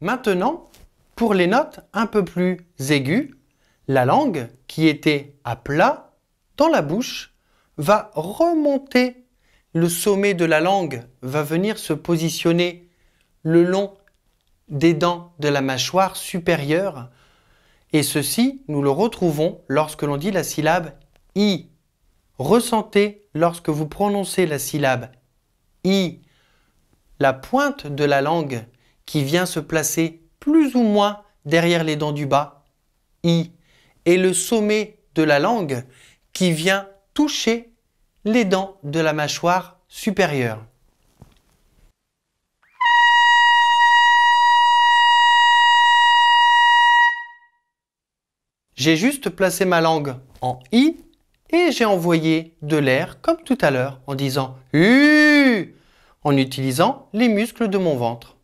Maintenant, pour les notes un peu plus aiguës, la langue, qui était à plat dans la bouche, va remonter. Le sommet de la langue va venir se positionner le long des dents de la mâchoire supérieure. Et ceci, nous le retrouvons lorsque l'on dit la syllabe i. Ressentez lorsque vous prononcez la syllabe i la pointe de la langue qui vient se placer plus ou moins derrière les dents du bas, I, et le sommet de la langue qui vient toucher les dents de la mâchoire supérieure. J'ai juste placé ma langue en I et j'ai envoyé de l'air comme tout à l'heure en disant U en utilisant les muscles de mon ventre.